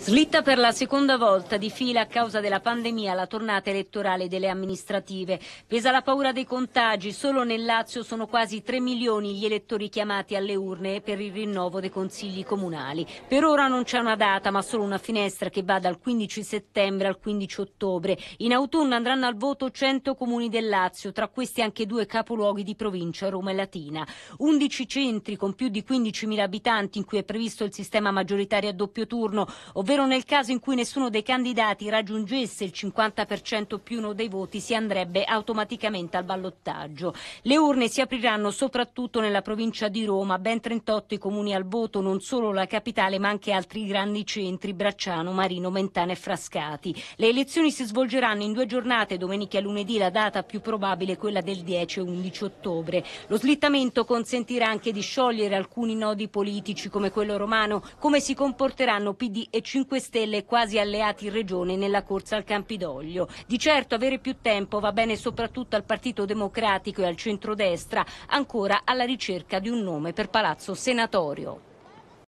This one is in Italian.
Slitta per la seconda volta di fila a causa della pandemia la tornata elettorale delle amministrative. Pesa la paura dei contagi, solo nel Lazio sono quasi 3 milioni gli elettori chiamati alle urne per il rinnovo dei consigli comunali. Per ora non c'è una data ma solo una finestra che va dal 15 settembre al 15 ottobre. In autunno andranno al voto 100 comuni del Lazio, tra questi anche due capoluoghi di provincia, Roma e Latina. 11 centri con più di 15.000 abitanti in cui è previsto il sistema maggioritario a doppio turno, ovvero ovvero nel caso in cui nessuno dei candidati raggiungesse il 50% più uno dei voti si andrebbe automaticamente al ballottaggio. Le urne si apriranno soprattutto nella provincia di Roma, ben 38 i comuni al voto, non solo la capitale ma anche altri grandi centri, Bracciano, Marino, Mentana e Frascati. Le elezioni si svolgeranno in due giornate, domenica e lunedì, la data più probabile è quella del 10 e 11 ottobre. Lo slittamento consentirà anche di sciogliere alcuni nodi politici come quello romano, come si comporteranno PD e 5 5 Stelle e quasi alleati regione nella corsa al Campidoglio. Di certo avere più tempo va bene soprattutto al Partito Democratico e al centrodestra, ancora alla ricerca di un nome per Palazzo Senatorio.